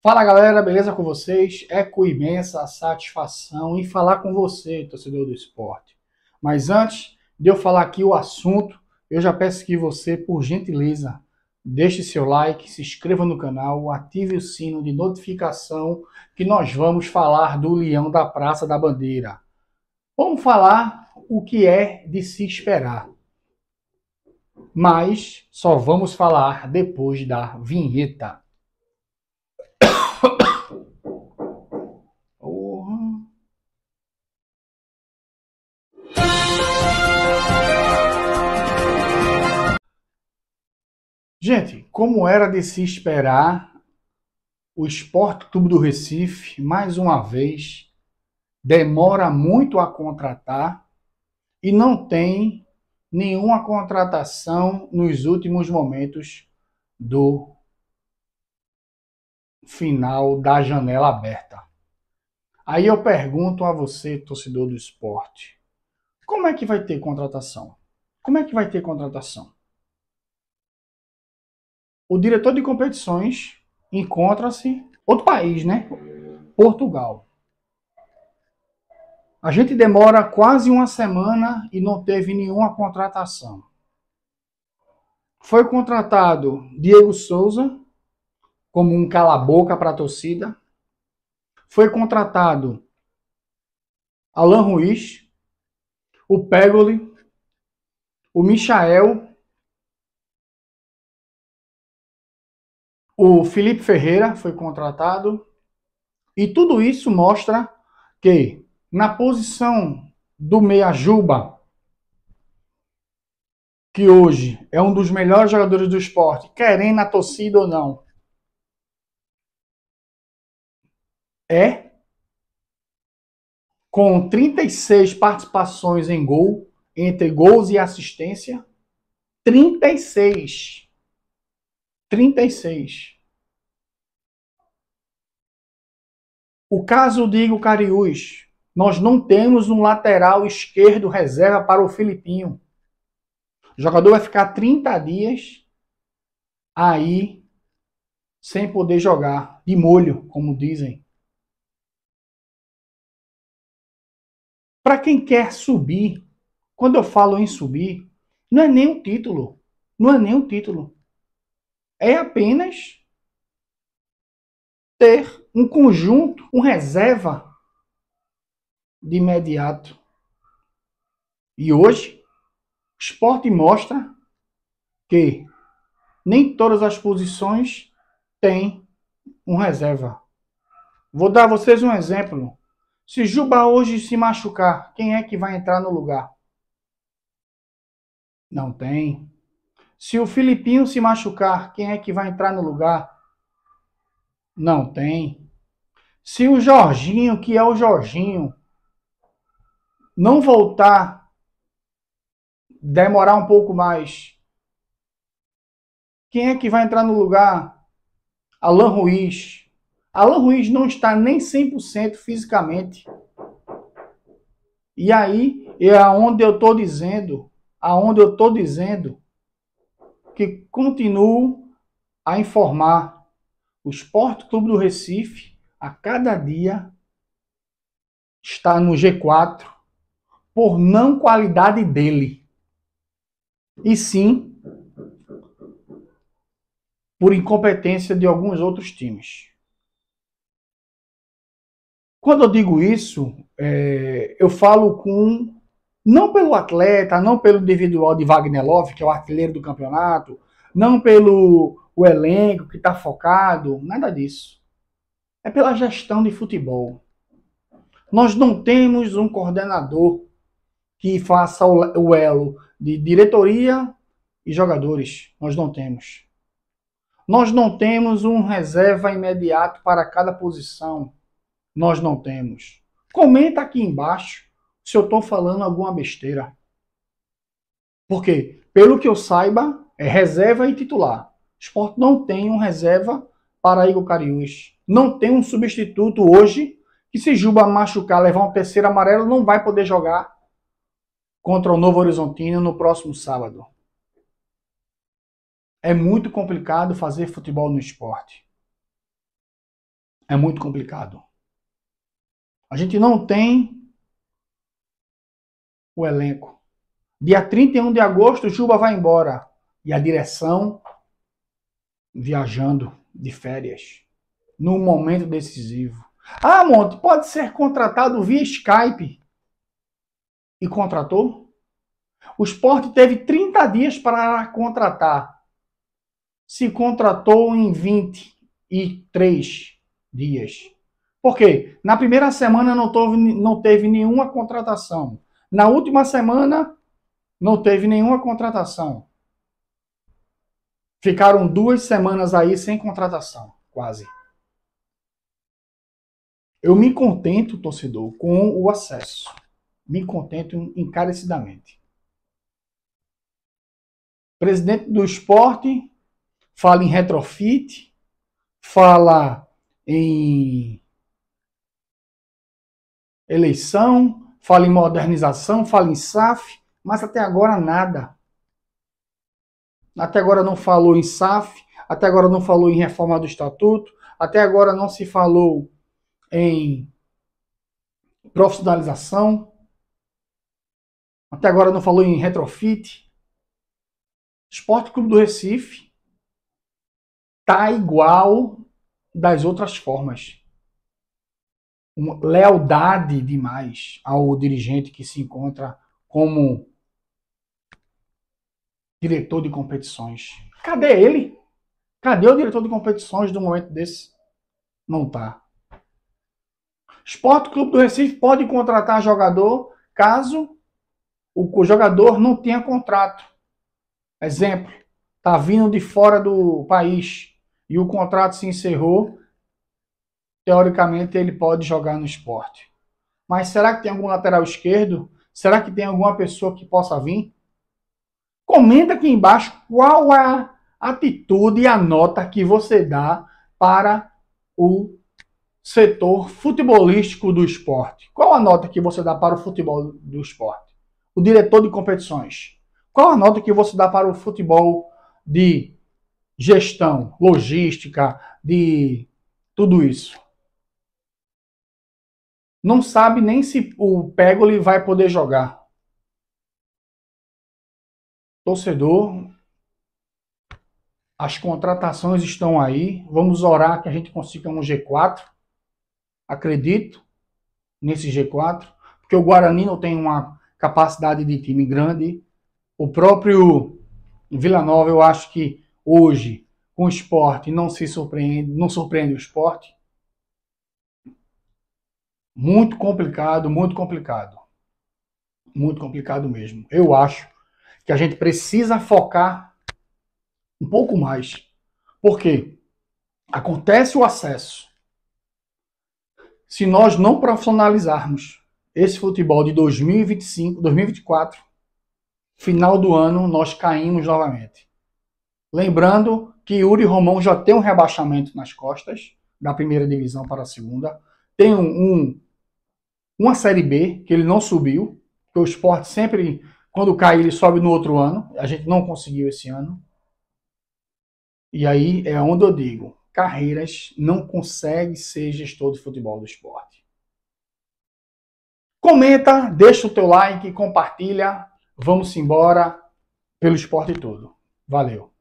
Fala galera, beleza com vocês? É com imensa satisfação em falar com você, torcedor do esporte. Mas antes de eu falar aqui o assunto, eu já peço que você, por gentileza, deixe seu like, se inscreva no canal, ative o sino de notificação que nós vamos falar do Leão da Praça da Bandeira. Vamos falar o que é de se esperar. Mas só vamos falar depois da vinheta. Gente, como era de se esperar, o Esporte Clube do Recife, mais uma vez, demora muito a contratar e não tem nenhuma contratação nos últimos momentos do final da janela aberta. Aí eu pergunto a você, torcedor do esporte, como é que vai ter contratação? Como é que vai ter contratação? O diretor de competições encontra-se outro país, né? Portugal. A gente demora quase uma semana e não teve nenhuma contratação. Foi contratado Diego Souza, como um cala-boca para a torcida. Foi contratado Alan Ruiz, o Pegoli, o Michael, o Felipe Ferreira foi contratado. E tudo isso mostra que na posição do Meia Juba, que hoje é um dos melhores jogadores do esporte, querendo a torcida ou não, é, com 36 participações em gol, entre gols e assistência, 36. 36. O caso de Igor Cariús, nós não temos um lateral esquerdo reserva para o Filipinho. O jogador vai ficar 30 dias aí sem poder jogar, de molho, como dizem. Para quem quer subir, quando eu falo em subir, não é nem um título, não é nem um título. É apenas ter um conjunto, um reserva de imediato. E hoje, o esporte mostra que nem todas as posições têm um reserva. Vou dar a vocês um exemplo. Se Juba hoje se machucar, quem é que vai entrar no lugar? Não tem. Se o Filipinho se machucar, quem é que vai entrar no lugar? Não tem. Se o Jorginho, que é o Jorginho, não voltar, demorar um pouco mais, quem é que vai entrar no lugar? Alan Ruiz. Alan Ruiz não está nem 100% fisicamente. E aí é aonde eu estou dizendo, aonde eu estou dizendo que continuo a informar o Esporte Clube do Recife a cada dia está no G4 por não qualidade dele. E sim por incompetência de alguns outros times. Quando eu digo isso, é, eu falo com não pelo atleta, não pelo individual de Wagner Love, que é o artilheiro do campeonato, não pelo o elenco que está focado, nada disso. É pela gestão de futebol. Nós não temos um coordenador que faça o elo de diretoria e jogadores. Nós não temos. Nós não temos um reserva imediato para cada posição nós não temos. Comenta aqui embaixo se eu estou falando alguma besteira. Porque, pelo que eu saiba, é reserva e titular. O esporte não tem um reserva para Igor Cariús. Não tem um substituto hoje que se Juba machucar, levar um terceiro amarelo, não vai poder jogar contra o Novo Horizontino no próximo sábado. É muito complicado fazer futebol no esporte. É muito complicado. A gente não tem o elenco. Dia 31 de agosto, o Juba vai embora. E a direção viajando de férias. no momento decisivo. Ah, Monte, pode ser contratado via Skype. E contratou? O esporte teve 30 dias para contratar. Se contratou em 23 dias. Por quê? Na primeira semana não, teve, não teve nenhuma contratação. Na última semana não teve nenhuma contratação. Ficaram duas semanas aí sem contratação, quase. Eu me contento, torcedor, com o acesso. Me contento encarecidamente. Presidente do esporte fala em retrofit, fala em eleição, fala em modernização, fala em SAF, mas até agora nada. Até agora não falou em SAF, até agora não falou em reforma do estatuto, até agora não se falou em profissionalização, até agora não falou em retrofit. Esporte Clube do Recife tá igual das outras formas uma lealdade demais ao dirigente que se encontra como diretor de competições. Cadê ele? Cadê o diretor de competições do momento desse? Não tá. Esporte Clube do Recife pode contratar jogador caso o jogador não tenha contrato. Exemplo, tá vindo de fora do país e o contrato se encerrou teoricamente ele pode jogar no esporte. Mas será que tem algum lateral esquerdo? Será que tem alguma pessoa que possa vir? Comenta aqui embaixo qual é a atitude e a nota que você dá para o setor futebolístico do esporte. Qual a nota que você dá para o futebol do esporte? O diretor de competições. Qual a nota que você dá para o futebol de gestão, logística, de tudo isso? não sabe nem se o Pégoli vai poder jogar. Torcedor, as contratações estão aí. Vamos orar que a gente consiga um G4. Acredito nesse G4, porque o Guarani não tem uma capacidade de time grande. O próprio Vila Nova, eu acho que hoje, com o esporte, não se surpreende, não surpreende o esporte. Muito complicado, muito complicado. Muito complicado mesmo. Eu acho que a gente precisa focar um pouco mais. Porque acontece o acesso. Se nós não profissionalizarmos esse futebol de 2025, 2024, final do ano nós caímos novamente. Lembrando que Yuri Romão já tem um rebaixamento nas costas, da primeira divisão para a segunda, tem um, um uma Série B, que ele não subiu, que o esporte sempre, quando cai, ele sobe no outro ano. A gente não conseguiu esse ano. E aí é onde eu digo, Carreiras não consegue ser gestor de futebol do esporte. Comenta, deixa o teu like, compartilha. Vamos embora pelo esporte todo. Valeu!